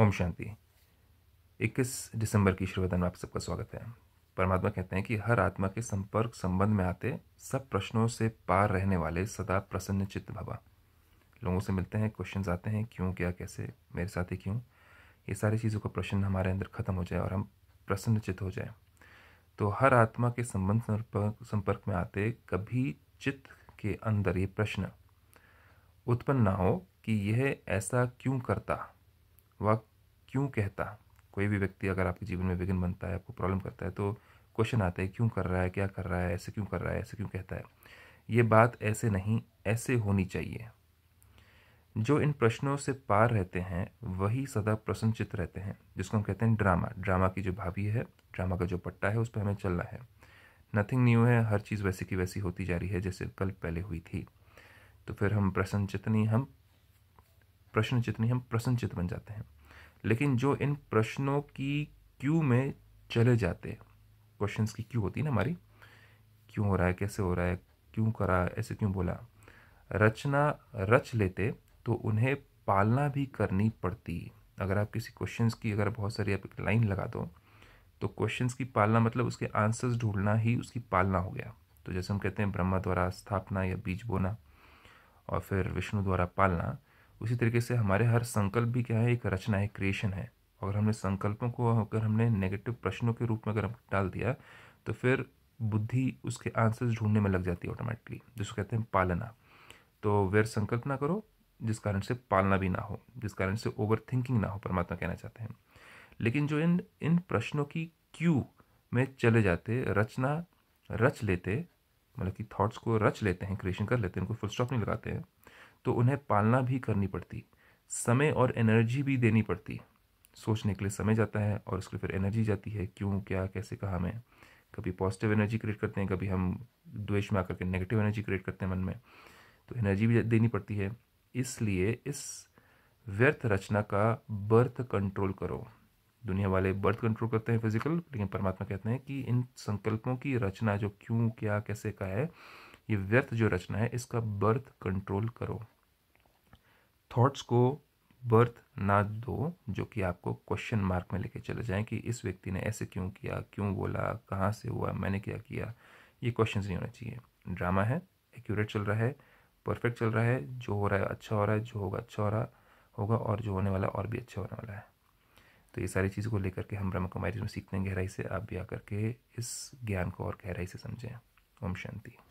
ओम शांति 21 दिसंबर की श्रीवदन में आप सबका स्वागत है परमात्मा कहते हैं कि हर आत्मा के संपर्क संबंध में आते सब प्रश्नों से पार रहने वाले सदा प्रसन्न चित्त भवा लोगों से मिलते हैं क्वेश्चंस आते हैं क्यों क्या कैसे मेरे साथ ही क्यों ये सारी चीज़ों का प्रश्न हमारे अंदर ख़त्म हो जाए और हम प्रसन्न चित्त हो जाए तो हर आत्मा के संबंध संपर्क में आते कभी चित्त के अंदर ये प्रश्न उत्पन्न ना हो कि यह ऐसा क्यों करता वह क्यों कहता कोई भी व्यक्ति अगर आपके जीवन में विघ्न बनता है आपको प्रॉब्लम करता है तो क्वेश्चन आता है क्यों कर रहा है क्या कर रहा है ऐसे क्यों कर रहा है ऐसे क्यों कहता है ये बात ऐसे नहीं ऐसे होनी चाहिए जो इन प्रश्नों से पार रहते हैं वही सदा प्रसन्नचित रहते हैं जिसको हम कहते हैं ड्रामा ड्रामा की जो भाभी है ड्रामा का जो पट्टा है उस पर हमें चलना है नथिंग न्यू है हर चीज़ वैसी की वैसी होती जा रही है जैसे कल पहले हुई थी तो फिर हम प्रसन्नचित नहीं हम प्रश्नचित नहीं हम प्रसन्नचित बन जाते हैं लेकिन जो इन प्रश्नों की क्यू में चले जाते हैं क्वेश्चन की क्यू होती है ना हमारी क्यों हो रहा है कैसे हो रहा है क्यों करा ऐसे क्यों बोला रचना रच लेते तो उन्हें पालना भी करनी पड़ती अगर आप किसी क्वेश्चन की अगर बहुत सारी आप एक लाइन लगा दो तो क्वेश्चन की पालना मतलब उसके आंसर्स ढूंढना ही उसकी पालना हो गया तो जैसे हम कहते हैं ब्रह्मा द्वारा स्थापना या बीज बोना और फिर विष्णु द्वारा पालना उसी तरीके से हमारे हर संकल्प भी क्या है एक रचना है क्रिएशन है अगर हमने संकल्पों को अगर हमने नेगेटिव प्रश्नों के रूप में अगर हम डाल दिया तो फिर बुद्धि उसके आंसर्स ढूंढने में लग जाती है ऑटोमेटिकली जिसको कहते हैं पालना तो वेर संकल्प ना करो जिस कारण से पालना भी ना हो जिस कारण से ओवर थिंकिंग ना हो परमात्मा कहना चाहते हैं लेकिन जो इन इन प्रश्नों की क्यू में चले जाते रचना रच लेते मतलब कि थॉट्स को रच लेते हैं क्रिएशन कर लेते हैं उनको फुल स्टॉप नहीं लगाते हैं तो उन्हें पालना भी करनी पड़ती समय और एनर्जी भी देनी पड़ती सोचने के लिए समय जाता है और उसके फिर एनर्जी जाती है क्यों क्या कैसे कहा मैं कभी पॉजिटिव एनर्जी क्रिएट करते हैं कभी हम द्वेष में आकर के नेगेटिव एनर्जी क्रिएट करते हैं मन में तो एनर्जी भी देनी पड़ती है इसलिए इस व्यर्थ रचना का बर्थ कंट्रोल करो दुनिया वाले बर्थ कंट्रोल करते हैं फिजिकल लेकिन परमात्मा कहते हैं कि इन संकल्पों की रचना जो क्यों क्या कैसे का है ये व्यर्थ जो रचना है इसका बर्थ कंट्रोल करो थॉट्स को बर्थ ना दो जो कि आपको क्वेश्चन मार्क में लेके चले जाएं कि इस व्यक्ति ने ऐसे क्यों किया क्यों बोला कहाँ से हुआ मैंने क्या किया ये क्वेश्चन नहीं होने चाहिए ड्रामा है एक्यूरेट चल रहा है परफेक्ट चल रहा है जो हो रहा है अच्छा हो रहा है जो होगा अच्छा हो रहा होगा और जो होने वाला और भी अच्छा होने वाला है तो ये सारी चीज़ों को लेकर के हम ब्रह्म कुमारी में सीखते हैं गहराई से आप भी आकर के इस ज्ञान को और गहराई से समझें ओम शांति